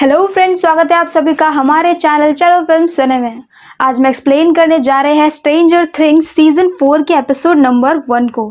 hello friends स्वागत है आप सभी का हमारे चैनल चलो फिल्म सुने में आज मैं एक्सप्लेन करने जा रहे हैं स्ट्रेंजर थिंग्स सीजन फोर के एपिसोड नंबर वन को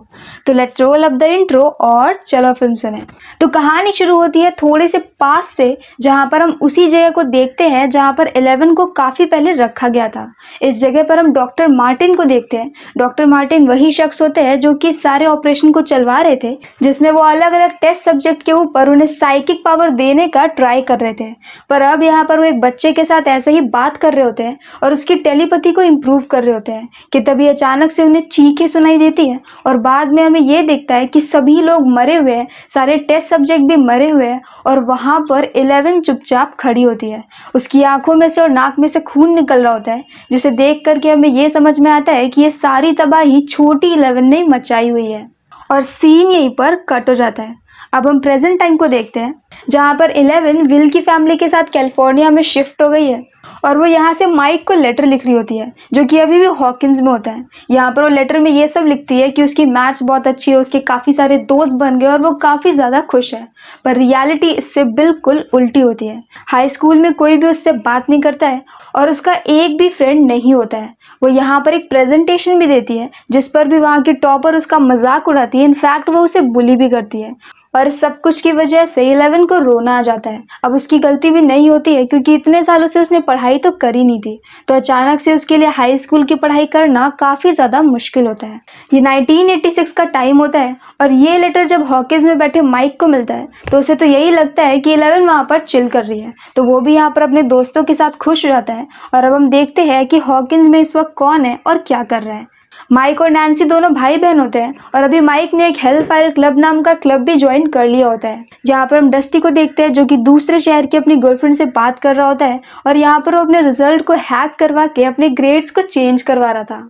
तो let's roll up the intro और चलो फिल्म सुने तो कहानी शुरू होती है थोड़े से पास से जहाँ पर हम उसी जगह को देखते हैं जहाँ पर इलेवन को काफ़ी पहले रखा गया था इस जगह पर हम डॉक्टर मार्टिन को देखते हैं डॉक्टर मार्टिन वही शख्स होते हैं जो कि सारे ऑपरेशन को चलवा रहे थे जिसमें वो अलग अलग टेस्ट सब्जेक्ट के ऊपर उन्हें साइकिक पावर देने का ट्राई कर रहे थे पर अब यहाँ पर वो एक बच्चे के साथ ऐसे ही बात कर रहे होते हैं और उसकी टेलीपैथी को इम्प्रूव कर रहे होते हैं कि तभी अचानक से उन्हें चीखें सुनाई देती हैं और बाद में हमें ये देखता है कि सभी लोग मरे हुए हैं सारे टेस्ट सब्जेक्ट भी मरे हुए हैं और वहाँ पर एलेवन चुपचाप खड़ी होती है उसकी आँखों में से और नाक में से खून निकल रहा होता है जिसे देख करके हमें ये समझ में आता है कि ये सारी तबाही छोटी इलेवन ने मचाई हुई है और सीन यहीं पर कट हो जाता है अब हम प्रेजेंट टाइम को देखते हैं जहाँ पर इलेवन विल की फैमिली के साथ कैलिफोर्निया में शिफ्ट हो गई है और वो यहाँ से माइक को लेटर लिख रही होती है जो कि अभी भी हॉकिंस में होता है यहाँ पर वो लेटर में ये सब लिखती है कि उसकी मैच बहुत अच्छी है उसके काफ़ी सारे दोस्त बन गए और वो काफ़ी ज़्यादा खुश है पर रियलिटी इससे बिल्कुल उल्टी होती है हाई स्कूल में कोई भी उससे बात नहीं करता है और उसका एक भी फ्रेंड नहीं होता है वो यहाँ पर एक प्रेजेंटेशन भी देती है जिस पर भी वहाँ की टॉपर उसका मजाक उड़ाती है इनफैक्ट वो उसे बुली भी करती है और सब कुछ की वजह से इलेवन को रोना आ जाता है अब उसकी गलती भी नहीं होती है क्योंकि इतने सालों से उसने पढ़ाई तो करी नहीं थी तो अचानक से उसके लिए हाई स्कूल की पढ़ाई करना काफ़ी ज़्यादा मुश्किल होता है ये 1986 का टाइम होता है और ये लेटर जब हॉकीज में बैठे माइक को मिलता है तो उसे तो यही लगता है कि इलेवन वहाँ पर चिल कर रही है तो वो भी यहाँ पर अपने दोस्तों के साथ खुश रहता है और अब हम देखते हैं कि हॉकिंस में इस वक्त कौन है और क्या कर रहा है माइक और नैन्सी दोनों भाई बहन होते हैं और अभी माइक ने एक हेल फायर क्लब नाम का क्लब भी ज्वाइन कर लिया होता है जहाँ पर हम डस्टी को देखते हैं जो कि दूसरे शहर की अपनी गर्लफ्रेंड से बात कर रहा होता है और यहाँ पर वो अपने रिजल्ट को हैक करवा के अपने ग्रेड्स को चेंज करवा रहा था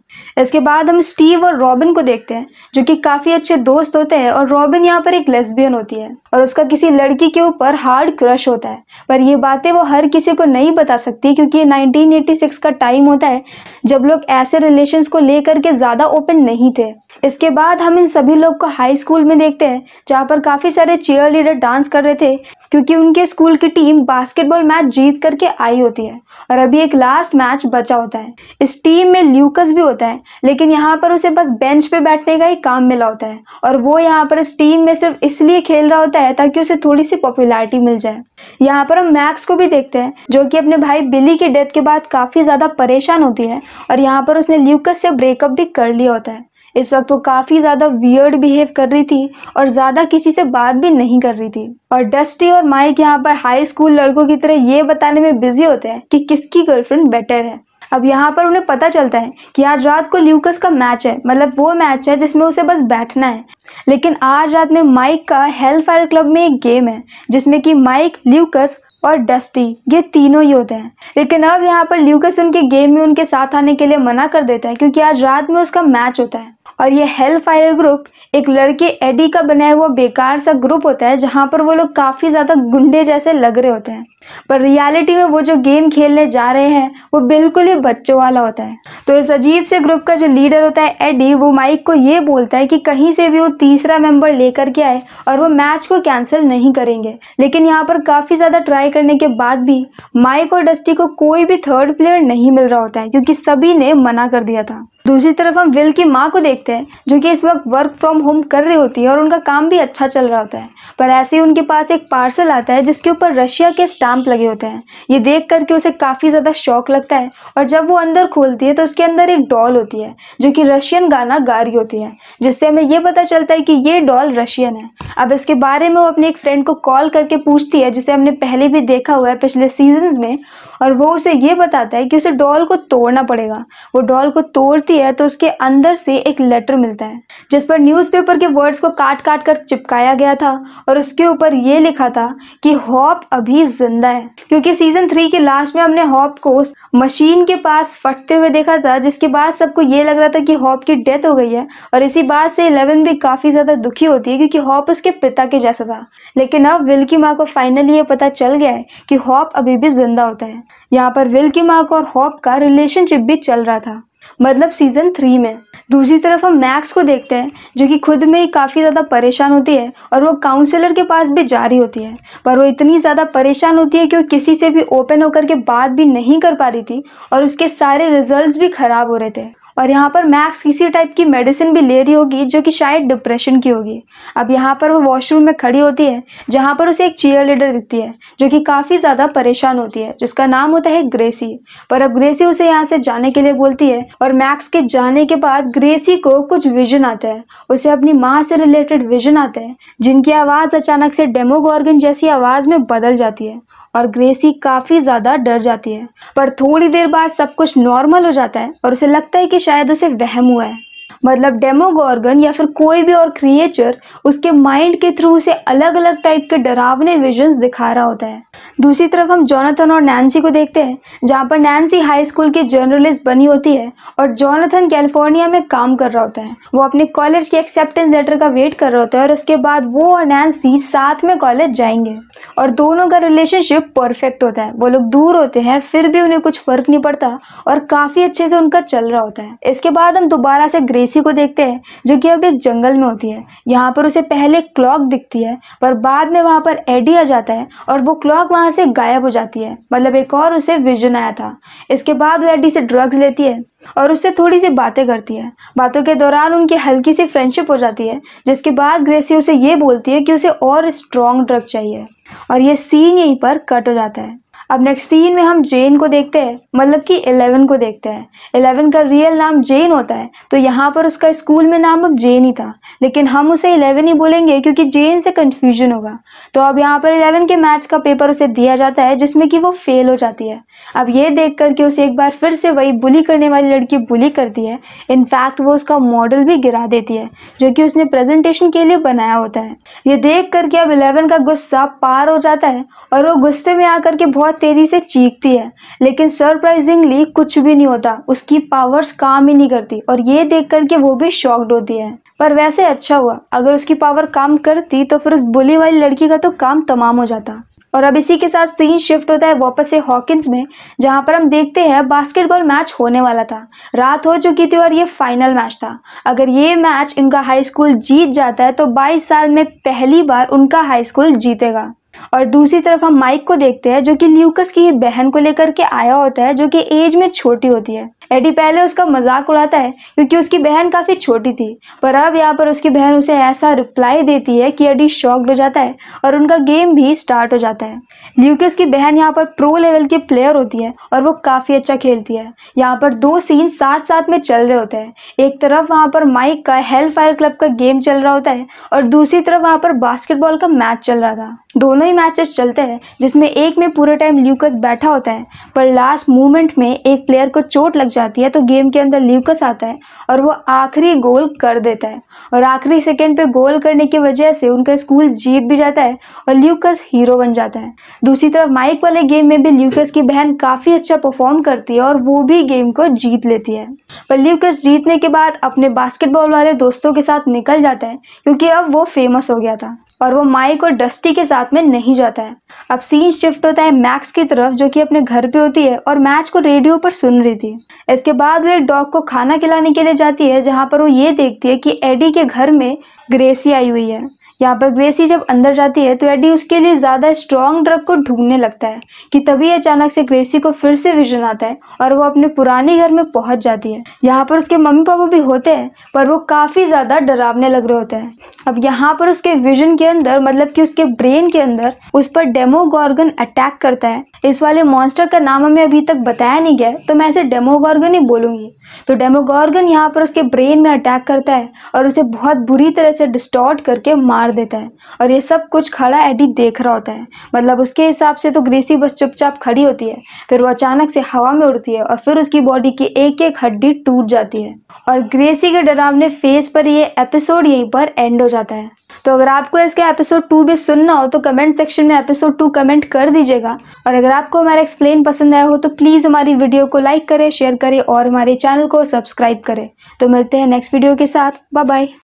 इसके बाद हम स्टीव और रॉबिन को देखते हैं जो कि काफ़ी अच्छे दोस्त होते हैं और रॉबिन यहाँ पर एक लेस्बियन होती है और उसका किसी लड़की के ऊपर हार्ड क्रश होता है पर ये बातें वो हर किसी को नहीं बता सकती क्योंकि ये का टाइम होता है जब लोग ऐसे रिलेशन को लेकर के ज़्यादा ओपन नहीं थे इसके बाद हम इन सभी लोग को हाई स्कूल में देखते हैं जहाँ पर काफ़ी सारे चेयर लीडर डांस कर रहे थे क्योंकि उनके स्कूल की टीम बास्केटबॉल मैच जीत करके आई होती है और अभी एक लास्ट मैच बचा होता है इस टीम में ल्यूकस भी होता है लेकिन यहाँ पर उसे बस बेंच पे बैठने का ही काम मिला होता है और वो यहाँ पर इस टीम में सिर्फ इसलिए खेल रहा होता है ताकि उसे थोड़ी सी पॉपुलैरिटी मिल जाए यहाँ पर हम मैक्स को भी देखते हैं जो कि अपने भाई बिली की डेथ के बाद काफ़ी ज़्यादा परेशान होती है और यहाँ पर उसने ल्यूकस से ब्रेकअप भी कर लिया होता है इस वक्त वो काफ़ी ज़्यादा वियर्ड बिहेव कर रही थी और ज़्यादा किसी से बात भी नहीं कर रही थी और डस्टी और माइक यहाँ पर हाई स्कूल लड़कों की तरह ये बताने में बिजी होते हैं कि किसकी गर्लफ्रेंड बेटर है अब यहाँ पर उन्हें पता चलता है कि आज रात को ल्यूकस का मैच है मतलब वो मैच है जिसमें उसे बस बैठना है लेकिन आज रात में माइक का हेल फायर क्लब में एक गेम है जिसमें कि माइक ल्यूकस और डस्टी ये तीनों ही होते हैं लेकिन अब यहाँ पर ल्यूकस उनके गेम में उनके साथ आने के लिए मना कर देता है क्योंकि आज रात में उसका मैच होता है और ये हेल फायर ग्रुप एक लड़के एडी का बनाया हुआ बेकार सा ग्रुप होता है जहाँ पर वो लोग काफ़ी ज़्यादा गुंडे जैसे लग रहे होते हैं पर रियलिटी में वो जो गेम खेलने जा रहे हैं वो बिल्कुल ही बच्चों वाला होता है तो इस अजीब से ग्रुप का जो लीडर होता है एडी वो माइक को ये बोलता है कि कहीं से भी वो तीसरा मेंबर लेकर के आए और वो मैच को कैंसिल नहीं करेंगे लेकिन यहाँ पर काफ़ी ज़्यादा ट्राई करने के बाद भी माइक और डस्टी को कोई भी थर्ड प्लेयर नहीं मिल रहा होता है क्योंकि सभी ने मना कर दिया था दूसरी तरफ हम विल की माँ को देखते हैं जो कि इस वक्त वर्क फ्रॉम होम कर रही होती है और उनका काम भी अच्छा चल रहा होता है पर ऐसे ही उनके पास एक पार्सल आता है जिसके ऊपर रशिया के स्टाम्प लगे होते हैं ये देख करके उसे काफ़ी ज़्यादा शौक लगता है और जब वो अंदर खोलती है तो उसके अंदर एक डॉल होती है जो कि रशियन गाना गा रही होती है जिससे हमें ये पता चलता है कि ये डॉल रशियन है अब इसके बारे में वो अपने एक फ्रेंड को कॉल करके पूछती है जिसे हमने पहले भी देखा हुआ है पिछले सीजन में और वो उसे ये बताता है कि उसे डॉल को तोड़ना पड़ेगा वो डॉल को तोड़ती है तो उसके अंदर से एक लेटर मिलता है जिस पर न्यूज़पेपर के वर्ड्स को काट काट कर चिपकाया गया था और उसके ऊपर ये लिखा था कि हॉप अभी जिंदा है क्योंकि सीजन थ्री के लास्ट में हमने हॉप को मशीन के पास फटते हुए देखा था जिसके बाद सबको ये लग रहा था कि हॉप की डेथ हो गई है और इसी बात से इलेवन भी काफ़ी ज़्यादा दुखी होती है क्योंकि हॉप उसके पिता के जैसा था लेकिन अब विल की माँ को फाइनली ये पता चल गया है कि हॉप अभी भी जिंदा होता है यहाँ पर विल की माँ को और हॉप का रिलेशनशिप भी चल रहा था मतलब सीज़न थ्री में दूसरी तरफ हम मैक्स को देखते हैं जो कि खुद में ही काफ़ी ज़्यादा परेशान होती है और वो काउंसलर के पास भी जारी होती है पर वो इतनी ज़्यादा परेशान होती है कि वो किसी से भी ओपन होकर के बात भी नहीं कर पा रही थी और उसके सारे रिजल्ट्स भी ख़राब हो रहे थे और यहाँ पर मैक्स किसी टाइप की मेडिसिन भी ले रही होगी जो कि शायद डिप्रेशन की होगी अब यहाँ पर वो वॉशरूम में खड़ी होती है जहाँ पर उसे एक चेयर लीडर दिखती है जो कि काफ़ी ज़्यादा परेशान होती है जिसका नाम होता है ग्रेसी पर अब ग्रेसी उसे यहाँ से जाने के लिए बोलती है और मैक्स के जाने के बाद ग्रेसी को कुछ विजन आता है उसे अपनी माँ से रिलेटेड विजन आते हैं जिनकी आवाज़ अचानक से डेमोगॉर्गन जैसी आवाज़ में बदल जाती है और ग्रेसी काफ़ी ज़्यादा डर जाती है पर थोड़ी देर बाद सब कुछ नॉर्मल हो जाता है और उसे लगता है कि शायद उसे वहम हुआ है मतलब डेमोगॉर्गन या फिर कोई भी और क्रिएचर उसके माइंड के थ्रू उसे अलग अलग टाइप के डरावने विजन्स दिखा रहा होता है दूसरी तरफ हम जॉनथन और नैन्सी को देखते हैं जहाँ पर नैन्सी हाई स्कूल की जर्नलिस्ट बनी होती है और जॉनथन कैलिफोर्निया में काम कर रहा होता है वो अपने कॉलेज के एक्सेप्टेंस लेटर का वेट कर रहा होता है और उसके बाद वो और नैन्सी साथ में कॉलेज जाएंगे और दोनों का रिलेशनशिप परफेक्ट होता है वो लोग दूर होते हैं फिर भी उन्हें कुछ फर्क नहीं पड़ता और काफ़ी अच्छे से उनका चल रहा होता है इसके बाद हम दोबारा से ग्रेसी को देखते हैं जो कि अब एक जंगल में होती है यहाँ पर उसे पहले क्लॉक दिखती है पर बाद में वहाँ पर एडी आ जाता है और वो क्लॉक वहाँ वहाँ से गायब हो जाती है मतलब एक और उसे विजन आया था इसके बाद वो एडी से ड्रग्स लेती है और उससे थोड़ी सी बातें करती है बातों के दौरान उनकी हल्की सी फ्रेंडशिप हो जाती है जिसके बाद ग्रेसी उसे ये बोलती है कि उसे और स्ट्रॉन्ग ड्रग चाहिए और ये सीन यहीं पर कट हो जाता है अब नेक्स्ट सीन में हम जेन को देखते हैं मतलब कि एलेवन को देखते हैं एलेवन का रियल नाम जेन होता है तो यहाँ पर उसका स्कूल में नाम अब जेन ही था लेकिन हम उसे इलेवन ही बोलेंगे क्योंकि जेन से कन्फ्यूजन होगा तो अब यहाँ पर इलेवन के मैथ्स का पेपर उसे दिया जाता है जिसमें कि वो फेल हो जाती है अब ये देख करके उसे एक बार फिर से वही बुली करने वाली लड़की बुली करती है इनफैक्ट वो उसका मॉडल भी गिरा देती है जो कि उसने प्रेजेंटेशन के लिए बनाया होता है ये देख करके अब इलेवन का गुस्सा पार हो जाता है और वो गुस्से में आकर के बहुत तेज़ी से चीखती है लेकिन सरप्राइजिंगली कुछ भी नहीं होता उसकी पावर्स काम ही नहीं करती और ये देख करके वो भी शॉक्ड होती है पर वैसे अच्छा हुआ अगर उसकी पावर काम करती तो फिर उस बुली वाली लड़की का तो काम तमाम हो जाता और अब इसी के साथ सीन शिफ्ट होता है वापस से हॉकिंस में जहां पर हम देखते हैं बास्केटबॉल मैच होने वाला था रात हो चुकी थी और ये फाइनल मैच था अगर ये मैच इनका हाई स्कूल जीत जाता है तो 22 साल में पहली बार उनका हाई स्कूल जीतेगा और दूसरी तरफ हम माइक को देखते हैं जो कि ल्यूकस की बहन को लेकर के आया होता है जो कि एज में छोटी होती है एडी पहले उसका मजाक उड़ाता है क्योंकि उसकी बहन काफ़ी छोटी थी पर अब यहाँ पर उसकी बहन उसे ऐसा रिप्लाई देती है कि एडी शॉक्ड हो जाता है और उनका गेम भी स्टार्ट हो जाता है ल्यूकस की बहन यहाँ पर प्रो लेवल की प्लेयर होती है और वो काफ़ी अच्छा खेलती है यहाँ पर दो सीन साथ साथ में चल रहे होते हैं एक तरफ वहाँ पर माइक का हेल फायर क्लब का गेम चल रहा होता है और दूसरी तरफ वहाँ पर बास्केटबॉल का मैच चल रहा था दोनों ही मैचेस चलते हैं जिसमें एक में पूरे टाइम ल्यूकस बैठा होता है पर लास्ट मूवमेंट में एक प्लेयर को चोट लग जाती जाती है तो गेम के अंदर ल्यूकस आता है और वो आखिरी गोल कर देता है और आखिरी सेकेंड पे गोल करने की वजह से उनका स्कूल जीत भी जाता है और ल्यूकस हीरो बन जाता है दूसरी तरफ माइक वाले गेम में भी ल्यूकस की बहन काफ़ी अच्छा परफॉर्म करती है और वो भी गेम को जीत लेती है पर ल्यूकस जीतने के बाद अपने बास्केटबॉल वाले दोस्तों के साथ निकल जाता है क्योंकि अब वो फेमस हो गया था और वो माइक और डस्टी के साथ में नहीं जाता है अब सीन शिफ्ट होता है मैक्स की तरफ जो कि अपने घर पे होती है और मैच को रेडियो पर सुन रही थी इसके बाद वे डॉग को खाना खिलाने के लिए जाती है जहाँ पर वो ये देखती है कि एडी के घर में ग्रेसी आई हुई है यहाँ पर ग्रेसी जब अंदर जाती है तो एडी उसके लिए ज़्यादा स्ट्रॉन्ग ड्रग को ढूंढने लगता है कि तभी अचानक से ग्रेसी को फिर से विजन आता है और वो अपने पुराने घर में पहुँच जाती है यहाँ पर उसके मम्मी पापा भी होते हैं पर वो काफ़ी ज़्यादा डरावने लग रहे होते हैं अब यहाँ पर उसके विजन के अंदर मतलब कि उसके ब्रेन के अंदर उस पर डेमोगॉर्गन अटैक करता है इस वाले मॉन्स्टर का नाम हमें अभी तक बताया नहीं गया तो मैं इसे डेमोगॉर्गन ही बोलूँगी तो डेमोगॉर्गन यहाँ पर उसके ब्रेन में अटैक करता है और उसे बहुत बुरी तरह से डिस्टॉर्ट करके मार देता है और ये सब कुछ खड़ा एडी देख रहा होता है मतलब उसके हिसाब से तो ग्रेसी बस चुपचाप खड़ी होती है फिर वो अचानक से हवा में उड़ती है और फिर उसकी बॉडी की एक एक हड्डी टूट जाती है और ग्रेसी के डरावने फेस पर ये एपिसोड यहीं पर एंड हो जाता है तो अगर आपको इसके एपिसोड टू भी सुनना हो तो कमेंट सेक्शन में एपिसोड टू कमेंट कर दीजिएगा और अगर आपको हमारा एक्सप्लेन पसंद आया हो तो प्लीज़ हमारी वीडियो को लाइक करें शेयर करें और हमारे चैनल को सब्सक्राइब करें तो मिलते हैं नेक्स्ट वीडियो के साथ बाय बाय